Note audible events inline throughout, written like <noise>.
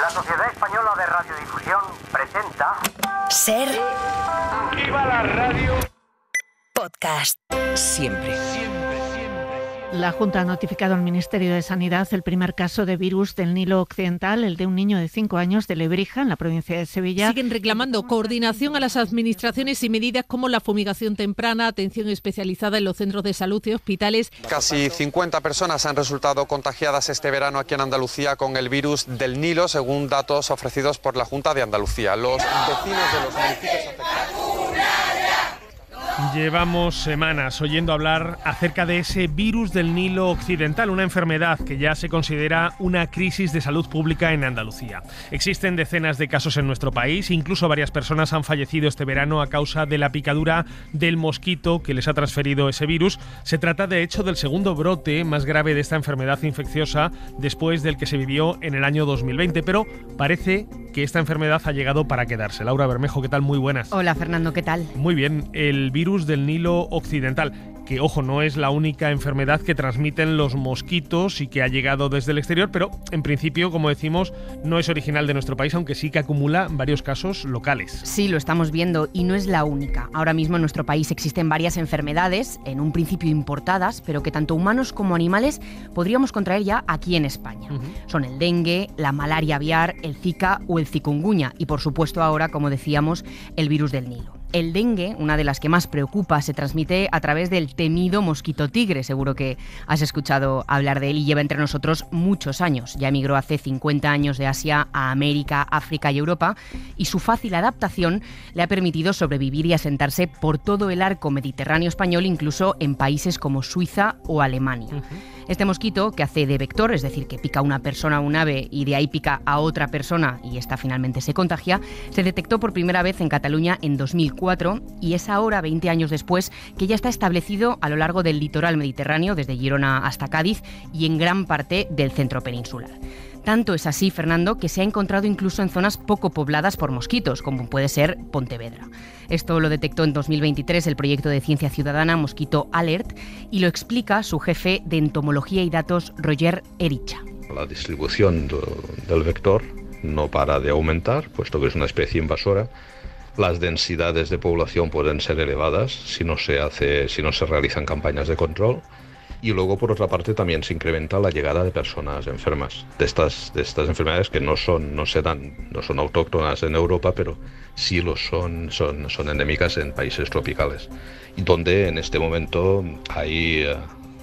La Sociedad Española de Radiodifusión presenta. Ser. Activa la radio! Podcast. Siempre. Siempre la Junta ha notificado al Ministerio de Sanidad el primer caso de virus del Nilo Occidental, el de un niño de 5 años de Lebrija, en la provincia de Sevilla. Siguen reclamando coordinación a las administraciones y medidas como la fumigación temprana, atención especializada en los centros de salud y hospitales. Casi 50 personas han resultado contagiadas este verano aquí en Andalucía con el virus del Nilo, según datos ofrecidos por la Junta de Andalucía. Los vecinos de los municipios Llevamos semanas oyendo hablar acerca de ese virus del Nilo Occidental, una enfermedad que ya se considera una crisis de salud pública en Andalucía. Existen decenas de casos en nuestro país, incluso varias personas han fallecido este verano a causa de la picadura del mosquito que les ha transferido ese virus. Se trata de hecho del segundo brote más grave de esta enfermedad infecciosa después del que se vivió en el año 2020, pero parece que esta enfermedad ha llegado para quedarse. Laura Bermejo, ¿qué tal? Muy buenas. Hola Fernando, ¿qué tal? Muy bien, el virus del Nilo Occidental que ojo, no es la única enfermedad que transmiten los mosquitos y que ha llegado desde el exterior, pero en principio, como decimos, no es original de nuestro país, aunque sí que acumula varios casos locales. Sí, lo estamos viendo y no es la única. Ahora mismo en nuestro país existen varias enfermedades, en un principio importadas, pero que tanto humanos como animales podríamos contraer ya aquí en España. Son el dengue, la malaria aviar, el Zika o el zikunguña y por supuesto ahora, como decíamos, el virus del Nilo. El dengue, una de las que más preocupa, se transmite a través del temido mosquito tigre. Seguro que has escuchado hablar de él y lleva entre nosotros muchos años. Ya emigró hace 50 años de Asia a América, África y Europa y su fácil adaptación le ha permitido sobrevivir y asentarse por todo el arco mediterráneo español, incluso en países como Suiza o Alemania. Este mosquito, que hace de vector, es decir, que pica a una persona a un ave y de ahí pica a otra persona y esta finalmente se contagia, se detectó por primera vez en Cataluña en 2004 y es ahora, 20 años después, que ya está establecido a lo largo del litoral mediterráneo, desde Girona hasta Cádiz y en gran parte del centro peninsular. Tanto es así, Fernando, que se ha encontrado incluso en zonas poco pobladas por mosquitos, como puede ser Pontevedra. Esto lo detectó en 2023 el proyecto de ciencia ciudadana Mosquito Alert y lo explica su jefe de entomología y datos, Roger Ericha. La distribución del vector no para de aumentar, puesto que es una especie invasora. Las densidades de población pueden ser elevadas si no hace, si no se realizan campañas de control y luego por otra parte también se incrementa la llegada de personas enfermas de estas de estas enfermedades que no son no se dan no son autóctonas en Europa pero sí lo son son son endémicas en países tropicales y donde en este momento hay eh,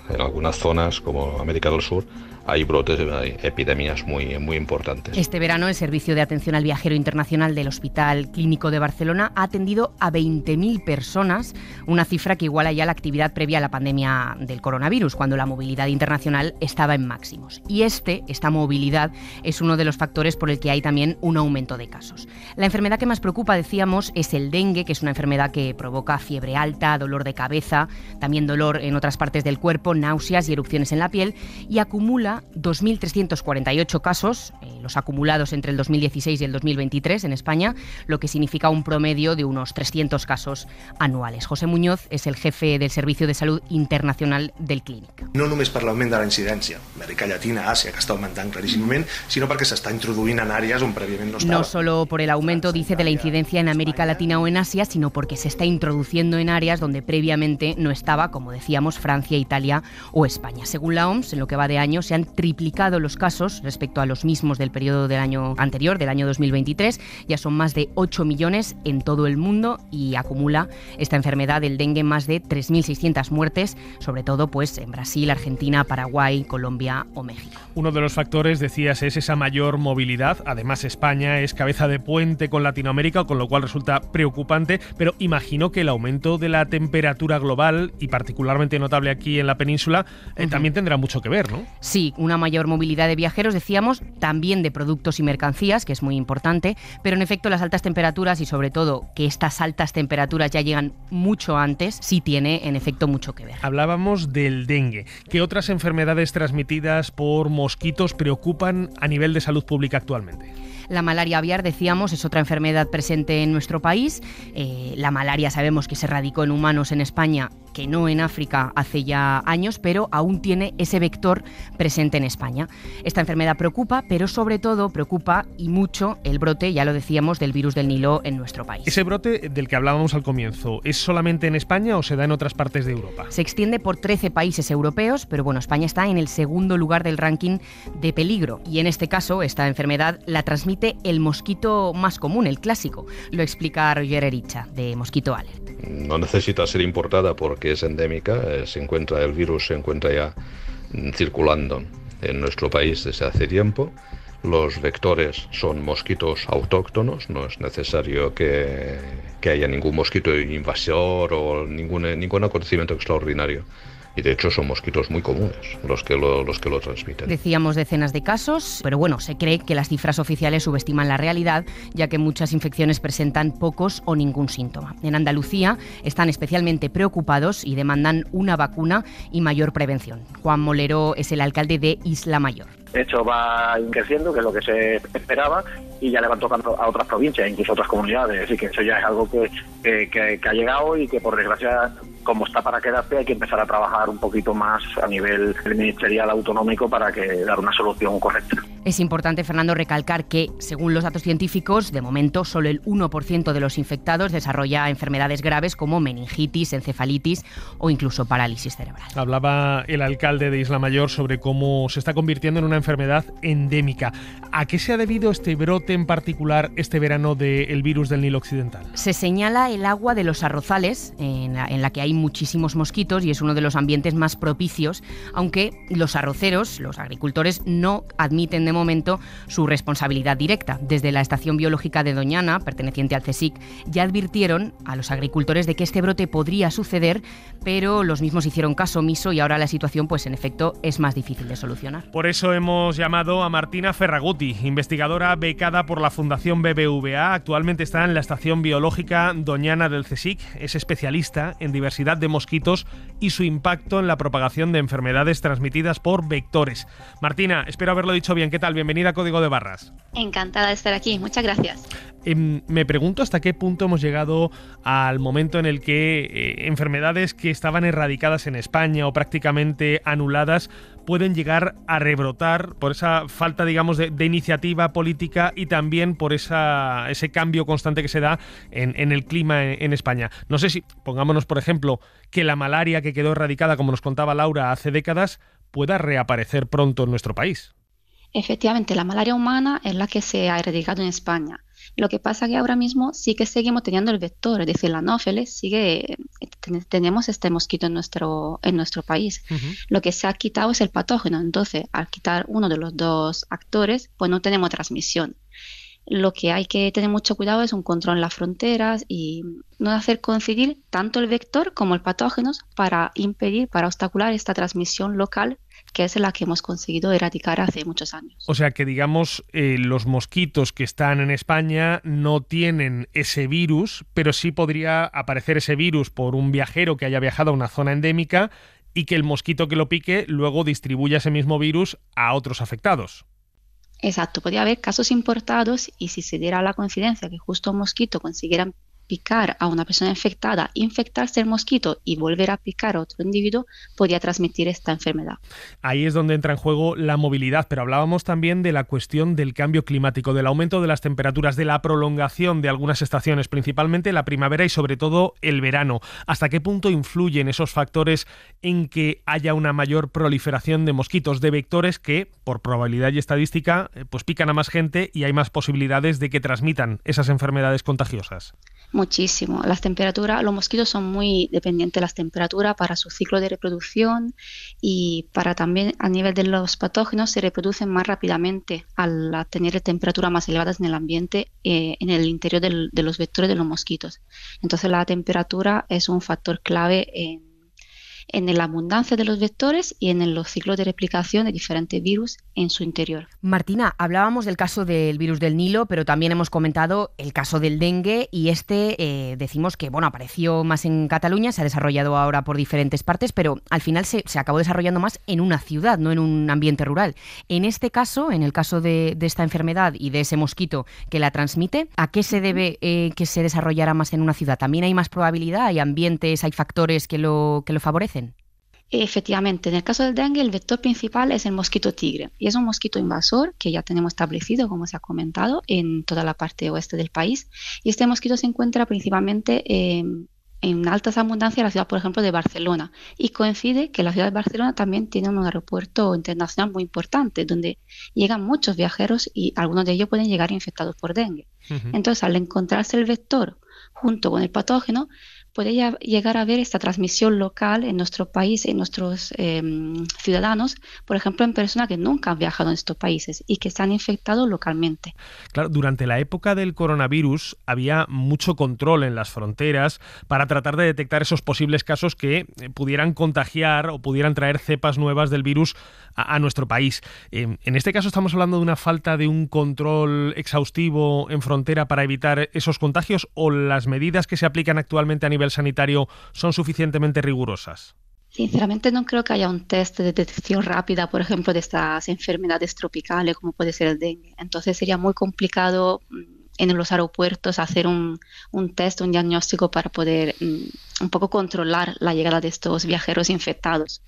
en algunas zonas como América del Sur hay brotes, hay epidemias muy, muy importantes. Este verano, el Servicio de Atención al Viajero Internacional del Hospital Clínico de Barcelona ha atendido a 20.000 personas, una cifra que iguala ya la actividad previa a la pandemia del coronavirus, cuando la movilidad internacional estaba en máximos. Y este, esta movilidad, es uno de los factores por el que hay también un aumento de casos. La enfermedad que más preocupa, decíamos, es el dengue, que es una enfermedad que provoca fiebre alta, dolor de cabeza, también dolor en otras partes del cuerpo, náuseas y erupciones en la piel, y acumula 2.348 casos, eh, los acumulados entre el 2016 y el 2023 en España, lo que significa un promedio de unos 300 casos anuales. José Muñoz es el jefe del Servicio de Salud Internacional del Clínic. No només de la incidència, América Latina que sinó perquè introduint en àrees on prèviament no No solo por el aumento, dice, de la incidencia en América Latina o en Asia, sino porque se está introduciendo en áreas donde previamente no estaba, como decíamos, Francia, Italia o España. Según la OMS, en lo que va de año se han triplicado los casos respecto a los mismos del periodo del año anterior, del año 2023. Ya son más de 8 millones en todo el mundo y acumula esta enfermedad del dengue más de 3.600 muertes, sobre todo pues en Brasil, Argentina, Paraguay, Colombia o México. Uno de los factores, decías, es esa mayor movilidad. Además, España es cabeza de puente con Latinoamérica, con lo cual resulta preocupante, pero imagino que el aumento de la temperatura global y particularmente notable aquí en la península eh, también tendrá mucho que ver, ¿no? Sí, una mayor movilidad de viajeros, decíamos, también de productos y mercancías, que es muy importante, pero en efecto las altas temperaturas y sobre todo que estas altas temperaturas ya llegan mucho antes, sí tiene en efecto mucho que ver. Hablábamos del dengue. ¿Qué otras enfermedades transmitidas por mosquitos preocupan a nivel de salud pública actualmente? La malaria aviar, decíamos, es otra enfermedad presente en nuestro país. Eh, la malaria sabemos que se radicó en humanos en España, que no en África hace ya años, pero aún tiene ese vector presente en España. Esta enfermedad preocupa, pero sobre todo preocupa y mucho el brote, ya lo decíamos, del virus del Nilo en nuestro país. Ese brote del que hablábamos al comienzo, ¿es solamente en España o se da en otras partes de Europa? Se extiende por 13 países europeos, pero bueno, España está en el segundo lugar del ranking de peligro y en este caso esta enfermedad la transmite el mosquito más común, el clásico. Lo explica Roger Ericha de Mosquito Alert. No necesita ser importada porque es endémica, eh, se encuentra el virus se encuentra ya Mm, circulando en nuestro país desde hace tiempo. Los vectores son mosquitos autóctonos, no es necesario que, haya ningún mosquito invasor o ningún acontecimiento extraordinario y de hecho son mosquitos muy comunes los que lo, los que lo transmiten. Decíamos decenas de casos, pero bueno, se cree que las cifras oficiales subestiman la realidad, ya que muchas infecciones presentan pocos o ningún síntoma. En Andalucía están especialmente preocupados y demandan una vacuna y mayor prevención. Juan Molero es el alcalde de Isla Mayor hecho, va creciendo, que es lo que se esperaba, y ya levantó a otras provincias, incluso a otras comunidades. Así que eso ya es algo que, que, ha llegado y que, por desgracia, como está para quedarse, hay que empezar a trabajar un poquito más a nivel ministerial autonómico para que dar una solución correcta. Es importante, Fernando, recalcar que, según los datos científicos, de momento solo el 1% de los infectados desarrolla enfermedades graves como meningitis, encefalitis o incluso parálisis cerebral. Hablaba el alcalde de Isla Mayor sobre cómo se está convirtiendo en una enfermedad endémica. ¿A qué se ha debido este brote en particular este verano del virus del Nilo Occidental? Se señala el agua de los arrozales, en la, en la que hay muchísimos mosquitos y es uno de los ambientes más propicios, aunque los arroceros, los agricultores, no admiten de momento su responsabilidad directa. Desde la estación biológica de Doñana, perteneciente al CSIC, ya advirtieron a los agricultores de que este brote podría suceder, pero los mismos hicieron caso omiso y ahora la situación, pues en efecto, es más difícil de solucionar. Por eso hemos llamado a Martina Ferraguti, investigadora becada por la Fundación BBVA. Actualmente está en la estación biológica Doñana del CSIC. Es especialista en diversidad de mosquitos y su impacto en la propagación de enfermedades transmitidas por vectores. Martina, espero haberlo dicho bien. ¿Qué Bienvenida a Código de Barras. Encantada de estar aquí, muchas gracias. Em, me pregunto hasta qué punto hemos llegado al momento en el que eh, enfermedades que estaban erradicadas en España o prácticamente anuladas pueden llegar a rebrotar por esa falta, digamos, de, iniciativa política y también por esa, ese cambio constante que se da en, el clima en, España. No sé si, pongámonos por ejemplo, que la malaria que quedó erradicada, como nos contaba Laura, hace décadas, pueda reaparecer pronto en nuestro país. Efectivamente, la malaria humana es la que se ha erradicado en España. Lo que pasa es que ahora mismo sí que seguimos teniendo el vector, es decir, la anófeles sigue tenemos este mosquito en nuestro en nuestro país. Lo que se ha quitado es el patógeno, entonces al quitar uno de los dos actores, pues no tenemos transmisión. Lo que hay que tener mucho cuidado es un control en las fronteras y no hacer coincidir tanto el vector como el patógeno para impedir, para obstacular esta transmisión local que es la que hemos conseguido erradicar hace muchos años. O sea que digamos, eh, los mosquitos que están en España no tienen ese virus, pero sí podría aparecer ese virus por un viajero que haya viajado a una zona endémica y que el mosquito que lo pique luego distribuya ese mismo virus a otros afectados. Exacto, podría haber casos importados y si se diera la coincidencia que justo un mosquito consiguiera picar a una persona infectada, infectarse el mosquito y volver a picar a otro individuo, podría transmitir esta enfermedad. Ahí es donde entra en juego la movilidad, pero hablábamos también de la cuestión del cambio climático, del aumento de las temperaturas, de la prolongación de algunas estaciones, principalmente la primavera y sobre todo el verano. ¿Hasta qué punto influyen esos factores en que haya una mayor proliferación de mosquitos, de vectores que, por probabilidad y estadística, eh, pues pican a más gente y hay más posibilidades de que transmitan esas enfermedades contagiosas? muchísimo. Las temperaturas, los mosquitos son muy dependientes de las temperaturas para su ciclo de reproducción y para también a nivel de los patógenos se reproducen más rápidamente al tener temperaturas más elevadas en el ambiente, eh, en el interior de los vectores de los mosquitos. Entonces la temperatura es un factor clave en en la abundancia de los vectores y en los ciclos de replicación de diferentes virus en su interior. Martina, hablábamos del caso del virus del Nilo, pero también hemos comentado el caso del dengue y este eh, decimos que bueno apareció más en Cataluña, se ha desarrollado ahora por diferentes partes, pero al final se, acabó desarrollando más en una ciudad, no en un ambiente rural. En este caso, en el caso de, esta enfermedad y de ese mosquito que la transmite, ¿a qué se debe eh, que se desarrollara más en una ciudad? ¿También hay más probabilidad? ¿Hay ambientes, hay factores que lo, que lo favorecen? Efectivamente, en el caso del dengue, el vector principal es el mosquito tigre y es un mosquito invasor que ya tenemos establecido, como se ha comentado, en toda la parte oeste del país. Y este mosquito se encuentra principalmente em, en altas abundancias en la ciudad, por ejemplo, de Barcelona. Y coincide que la ciudad de Barcelona también tiene un aeropuerto internacional muy importante, donde llegan muchos viajeros y algunos de ellos pueden llegar infectados por dengue. Entonces, al encontrarse el vector junto con el patógeno, puede llegar a ver esta transmisión local en nuestro país, en nuestros em, ciudadanos, por ejemplo, en personas que nunca han viajado a estos países y que están infectados localmente. Claro, durante la época del coronavirus había mucho control en las fronteras para tratar de detectar esos posibles casos que eh, pudieran contagiar o pudieran traer cepas nuevas del virus a, nuestro país. Em, en este caso estamos hablando de una falta de un control exhaustivo en frontera para evitar esos contagios o las medidas que se aplican actualmente a nivel sanitario son suficientemente rigurosas? Sinceramente no creo que haya un test de detección rápida, por ejemplo, de estas enfermedades tropicales como puede ser el dengue. Entonces sería muy complicado mm, en los aeropuertos hacer un, test, un diagnóstico para poder mm, un poco controlar la llegada de estos viajeros infectados.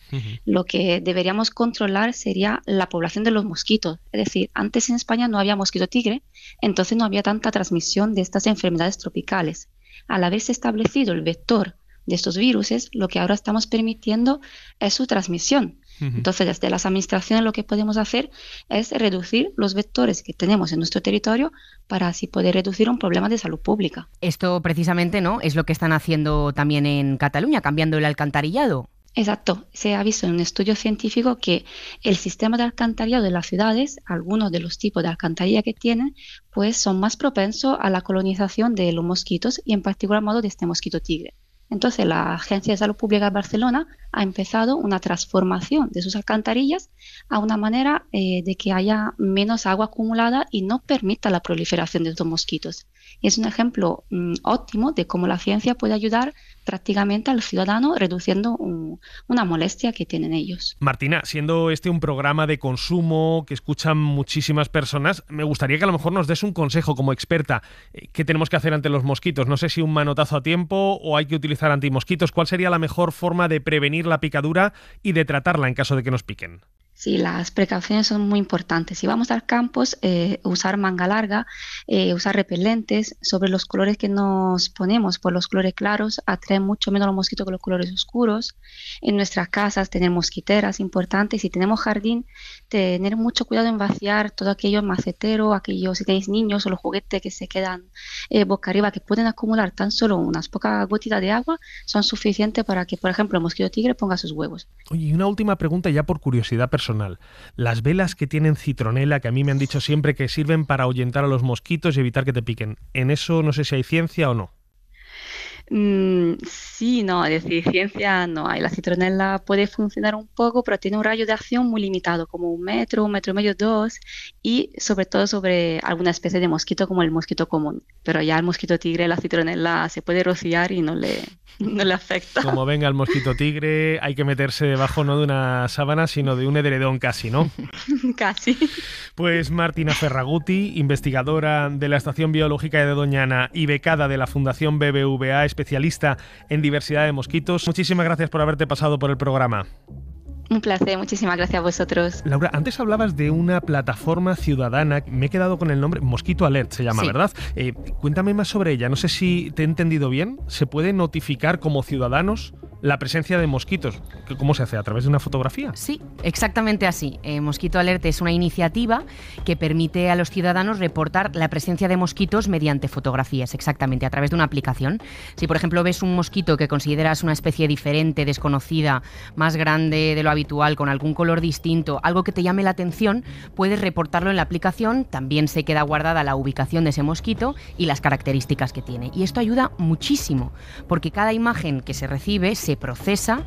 Lo que deberíamos controlar sería la población de los mosquitos. Es decir, antes en España no había mosquito tigre, entonces no había tanta transmisión de estas enfermedades tropicales al haberse establecido el vector de estos virus, lo que ahora estamos permitiendo es su transmisión. Entonces, desde las administraciones lo que podemos hacer es reducir los vectores que tenemos en nuestro territorio para así poder reducir un problema de salud pública. Esto precisamente no es lo que están haciendo también en Cataluña, cambiando el alcantarillado. Exacto. Se ha visto en un estudio científico que el sistema de alcantarillado de las ciudades, algunos de los tipos de alcantarilla que tienen, pues son más propensos a la colonización de los mosquitos y en particular modo de este mosquito tigre. Entonces, la Agencia de Salud Pública de Barcelona ha empezado una transformación de sus alcantarillas a una manera eh, de que haya menos agua acumulada y no permita la proliferación de estos mosquitos. es un ejemplo mm, óptimo de cómo la ciencia puede ayudar prácticamente al ciudadano, reduciendo una molestia que tienen ellos. Martina, siendo este un programa de consumo que escuchan muchísimas personas, me gustaría que a lo mejor nos des un consejo como experta. Eh, ¿Qué tenemos que hacer ante los mosquitos? No sé si un manotazo a tiempo o hay que utilizar antimosquitos. ¿Cuál sería la mejor forma de prevenir la picadura y de tratarla en caso de que nos piquen? Sí, las precauciones son muy importantes. Si vamos al campos, eh, usar manga larga, eh, usar repelentes sobre los colores que nos ponemos, por los colores claros atraen mucho menos los mosquitos que los colores oscuros. En nuestras casas tener mosquiteras importante. Si tenemos jardín, tener mucho cuidado en vaciar todo aquello macetero, aquello si tenéis niños o los juguetes que se quedan eh, boca arriba, que pueden acumular tan solo unas pocas gotitas de agua, son suficientes para que, por ejemplo, el mosquito tigre ponga sus huevos. y una última pregunta ya por curiosidad personal personal. Las velas que tienen citronela, que a mí me han dicho siempre que sirven para ahuyentar a los mosquitos y evitar que te piquen. ¿En eso no sé si hay ciencia o no? Mm, sí, no, decir, ciencia no hay. La citronela puede funcionar un poco, pero tiene un rayo de acción muy limitado, como un metro, un metro y medio, dos, y sobre todo sobre alguna especie de mosquito como el mosquito común. Pero ya el mosquito tigre, la citronela se puede rociar y no le, <laughs> no le afecta. Como venga el mosquito tigre, hay que meterse debajo no de una sábana, sino de un edredón casi, ¿no? <laughs> casi. Pues Martina Ferraguti, investigadora de la Estación Biológica de Doñana y becada de la Fundación BBVA, especialista en diversidad de mosquitos. Muchísimas gracias por haberte pasado por el programa. Un placer, muchísimas gracias a vosotros. Laura, antes hablabas de una plataforma ciudadana, me he quedado con el nombre, Mosquito Alert se llama, ¿verdad? Eh, cuéntame más sobre ella, no sé si te he entendido bien, ¿se puede notificar como ciudadanos? la presencia de mosquitos. ¿Cómo se hace? ¿A través de una fotografía? Sí, exactamente así. Eh, mosquito Alert es una iniciativa que permite a los ciudadanos reportar la presencia de mosquitos mediante fotografías, exactamente, a través de una aplicación. Si, por ejemplo, ves un mosquito que consideras una especie diferente, desconocida, más grande de lo habitual, con algún color distinto, algo que te llame la atención, puedes reportarlo en la aplicación. También se queda guardada la ubicación de ese mosquito y las características que tiene. Y esto ayuda muchísimo, porque cada imagen que se recibe se procesa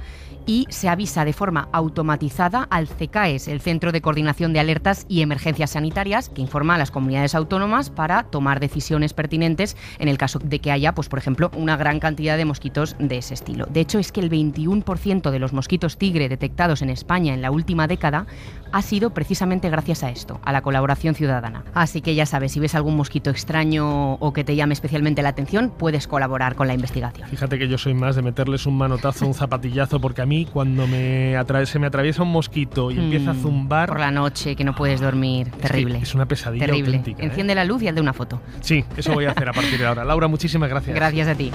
y se avisa de forma automatizada al CECAES, el Centro de Coordinación de Alertas y Emergencias Sanitarias, que informa a las comunidades autónomas para tomar decisiones pertinentes en el caso de que haya, pues, por ejemplo, una gran cantidad de mosquitos de ese estilo. De hecho, es que el 21% de los mosquitos tigre detectados en España en la última década ha sido precisamente gracias a esto, a la colaboración ciudadana. Así que ya sabes, si ves algún mosquito extraño o que te llame especialmente la atención, puedes colaborar con la investigación. Fíjate que yo soy más de meterles un manotazo, un zapatillazo, porque a mí cuando me se me atraviesa un mosquito y empieza a mm, zumbar... Por la noche, que no puedes dormir, terrible. Es, una pesadilla terrible. ¿eh? Enciende la luz y haz de una foto. Sí, eso voy a hacer a partir de ahora. Laura, muchísimas gracias. Gracias a ti.